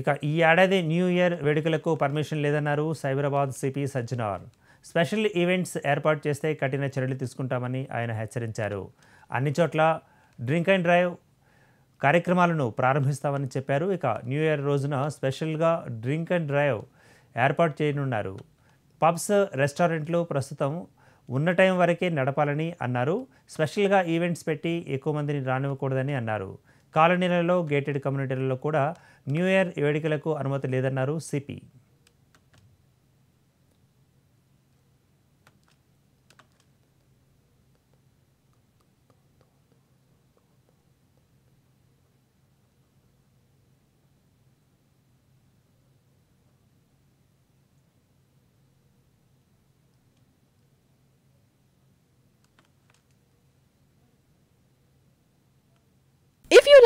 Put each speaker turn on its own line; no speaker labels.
ఇక ఈ ఏడాది న్యూ ఇయర్ వేడుకలకు పర్మిషన్ లేదన్నారు Cyberabad CP Sajjanar special events ఏర్పాటు చేస్తే కఠిన చర్యలు తీసుకుంటామని ఆయన హెచ్చరించారు అన్ని చోట్ల డ్రింక్ అండ్ డ్రైవ్ కార్యక్రమాలను ప్రారంభిస్తామని చెప్పారు ఇక న్యూ ఇయర్ రోజున స్పెషల్గా డ్రింక్ అండ్ డ్రైవ్ ఏర్పాటు చేయనున్నారు పబ్స్ రెస్టారెంట్లు ప్రస్తుతం ఉన్న టైం వరకే నడపాలని అన్నారు స్పెషల్గా ఈవెంట్స్ పెట్టి ఎక్కువ మందిని రానివ్వకూడదని అన్నారు కాలనీలలో గేటెడ్ కమ్యూనిటీలలో కూడా న్యూ ఇయర్ వేడుకలకు అనుమతి లేదన్నారు సిపి